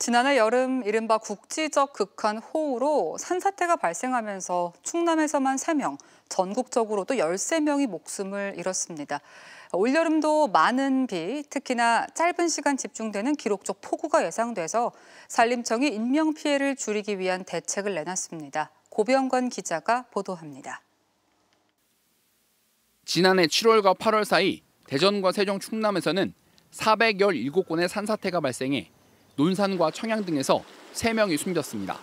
지난해 여름 이른바 국지적 극한 호우로 산사태가 발생하면서 충남에서만 3명, 전국적으로도 13명이 목숨을 잃었습니다. 올여름도 많은 비, 특히나 짧은 시간 집중되는 기록적 폭우가 예상돼서 산림청이 인명피해를 줄이기 위한 대책을 내놨습니다. 고병건 기자가 보도합니다. 지난해 7월과 8월 사이 대전과 세종, 충남에서는 417건의 산사태가 발생해 논산과 청양 등에서 3명이 숨졌습니다.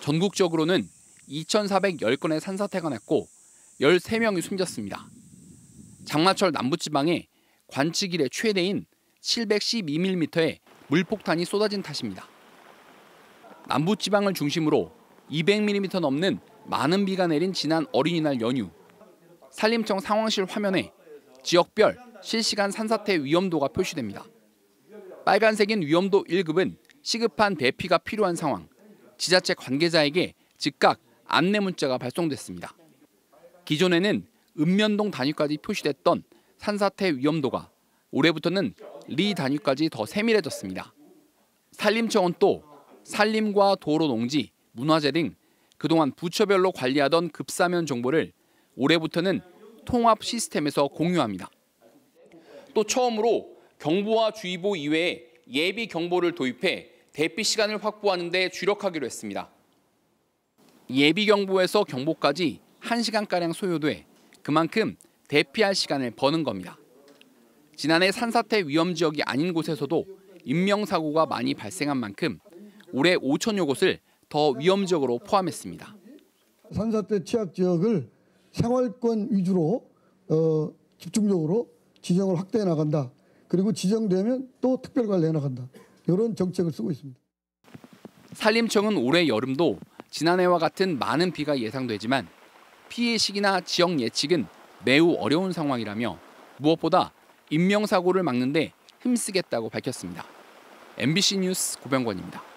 전국적으로는 2,410건의 산사태가 났고 13명이 숨졌습니다. 장마철 남부지방에 관측 일의 최대인 712mm의 물폭탄이 쏟아진 탓입니다. 남부지방을 중심으로 200mm 넘는 많은 비가 내린 지난 어린이날 연휴. 산림청 상황실 화면에 지역별 실시간 산사태 위험도가 표시됩니다. 빨간색인 위험도 1급은 시급한 대피가 필요한 상황, 지자체 관계자에게 즉각 안내 문자가 발송됐습니다. 기존에는 읍면동 단위까지 표시됐던 산사태 위험도가 올해부터는 리 단위까지 더 세밀해졌습니다. 산림청은 또 산림과 도로 농지, 문화재 등 그동안 부처별로 관리하던 급사면 정보를 올해부터는 통합 시스템에서 공유합니다. 또 처음으로 경보와 주의보 이외에 예비 경보를 도입해 대피 시간을 확보하는 데 주력하기로 했습니다. 예비 경보에서 경보까지 1시간가량 소요돼 그만큼 대피할 시간을 버는 겁니다. 지난해 산사태 위험 지역이 아닌 곳에서도 인명사고가 많이 발생한 만큼 올해 5천여 곳을 더 위험 지역으로 포함했습니다. 산사태 취약 지역을 생활권 위주로 어, 집중적으로 지정을 확대해 나간다. 그리고 지정되면 또 특별관리해 나간다. 이런 정책을 쓰고 있습니다. 산림청은 올해 여름도 지난해와 같은 많은 비가 예상되지만 피해 시기나 지역 예측은 매우 어려운 상황이라며 무엇보다 인명사고를 막는 데 힘쓰겠다고 밝혔습니다. MBC 뉴스 고병권입니다.